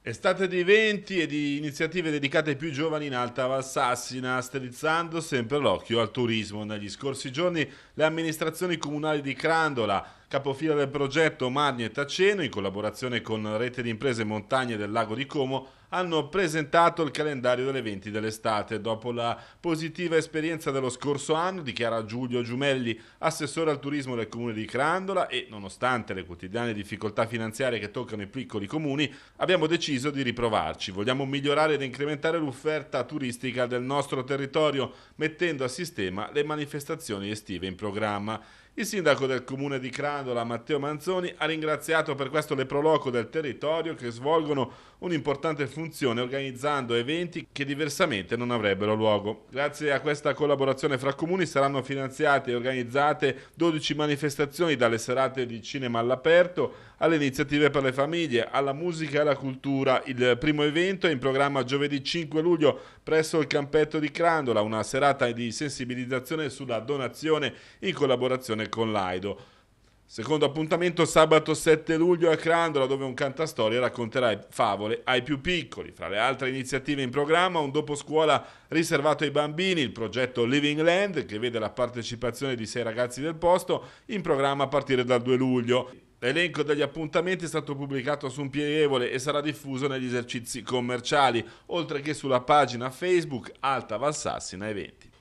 Estate di eventi e di iniziative dedicate ai più giovani in Alta Valsassina, strizzando sempre l'occhio al turismo. Negli scorsi giorni le amministrazioni comunali di Crandola, capofila del progetto Magni e Taceno, in collaborazione con Rete di Imprese Montagne del Lago di Como, hanno presentato il calendario delle eventi dell'estate. Dopo la positiva esperienza dello scorso anno, dichiara Giulio Giumelli, assessore al turismo del comune di Crandola e nonostante le quotidiane difficoltà finanziarie che toccano i piccoli comuni, abbiamo deciso di riprovarci. Vogliamo migliorare ed incrementare l'offerta turistica del nostro territorio mettendo a sistema le manifestazioni estive in programma. Il sindaco del comune di Crandola, Matteo Manzoni, ha ringraziato per questo le proloco del territorio che svolgono un'importante funzione organizzando eventi che diversamente non avrebbero luogo. Grazie a questa collaborazione fra comuni saranno finanziate e organizzate 12 manifestazioni dalle serate di cinema all'aperto alle iniziative per le famiglie, alla musica e alla cultura. Il primo evento è in programma giovedì 5 luglio presso il campetto di Crandola, una serata di sensibilizzazione sulla donazione in collaborazione con Laido. Secondo appuntamento sabato 7 luglio a Crandola dove un cantastoria racconterà favole ai più piccoli. Fra le altre iniziative in programma un dopo scuola riservato ai bambini, il progetto Living Land che vede la partecipazione di sei ragazzi del posto in programma a partire dal 2 luglio. L'elenco degli appuntamenti è stato pubblicato su un pieghevole e sarà diffuso negli esercizi commerciali, oltre che sulla pagina Facebook Alta Valsassina Eventi.